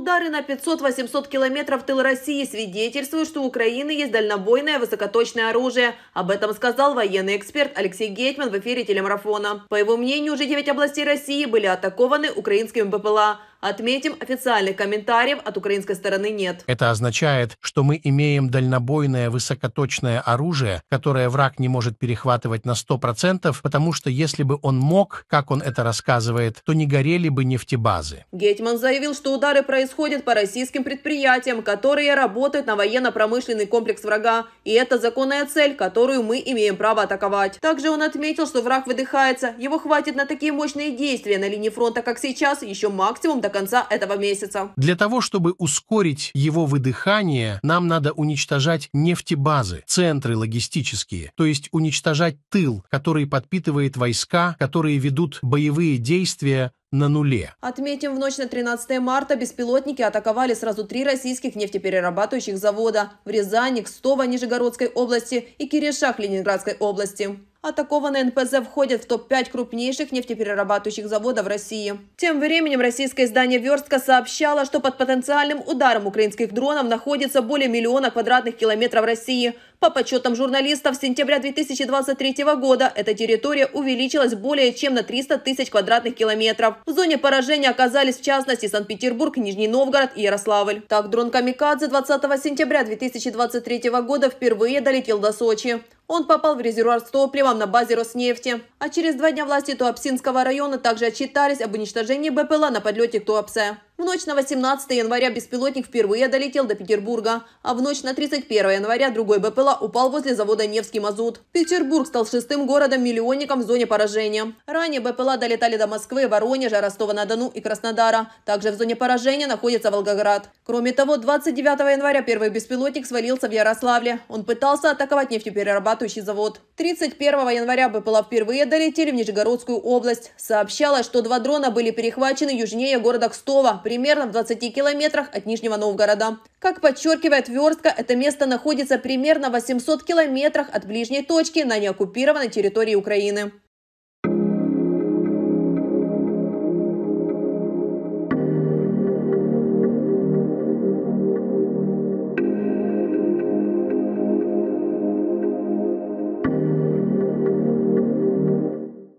Удары на 500-800 километров тыл России свидетельствуют, что у Украины есть дальнобойное высокоточное оружие. Об этом сказал военный эксперт Алексей Гетьман в эфире телемарафона. По его мнению, уже 9 областей России были атакованы украинскими БПЛА. Отметим, официальных комментариев от украинской стороны нет. Это означает, что мы имеем дальнобойное высокоточное оружие, которое враг не может перехватывать на 100%, потому что если бы он мог, как он это рассказывает, то не горели бы нефтебазы. Гетман заявил, что удары происходят по российским предприятиям, которые работают на военно-промышленный комплекс врага, и это законная цель, которую мы имеем право атаковать. Также он отметил, что враг выдыхается, его хватит на такие мощные действия на линии фронта, как сейчас, еще максимум до конца этого месяца. Для того, чтобы ускорить его выдыхание, нам надо уничтожать нефтебазы, центры логистические, то есть уничтожать тыл, который подпитывает войска, которые ведут боевые действия на нуле. Отметим, в ночь на 13 марта беспилотники атаковали сразу три российских нефтеперерабатывающих завода в Рязани, Кстово, Нижегородской области и Киришах Ленинградской области. Атакованные НПЗ входят в топ-5 крупнейших нефтеперерабатывающих заводов России. Тем временем российское издание «Верстка» сообщало, что под потенциальным ударом украинских дронов находится более миллиона квадратных километров России. По подсчетам журналистов, с сентября 2023 года эта территория увеличилась более чем на 300 тысяч квадратных километров. В зоне поражения оказались в частности Санкт-Петербург, Нижний Новгород и Ярославль. Так, дрон «Камикадзе» 20 сентября 2023 года впервые долетел до Сочи. Он попал в резервуар с топливом на базе Роснефти. А через два дня власти Туапсинского района также отчитались об уничтожении БПЛА на подлете к Туапсе. В ночь на 18 января беспилотник впервые долетел до Петербурга, а в ночь на 31 января другой БПЛА упал возле завода «Невский мазут». Петербург стал шестым городом-миллионником в зоне поражения. Ранее БПЛА долетали до Москвы, Воронежа, Ростова-на-Дону и Краснодара. Также в зоне поражения находится Волгоград. Кроме того, 29 января первый беспилотник свалился в Ярославле. Он пытался атаковать нефтеперерабатывающий завод. 31 января БПЛА впервые долетели в Нижегородскую область. Сообщалось, что два дрона были перехвачены южнее города Кстова – примерно в 20 километрах от Нижнего Новгорода. Как подчеркивает Верстка, это место находится примерно в 800 километрах от ближней точки на неоккупированной территории Украины.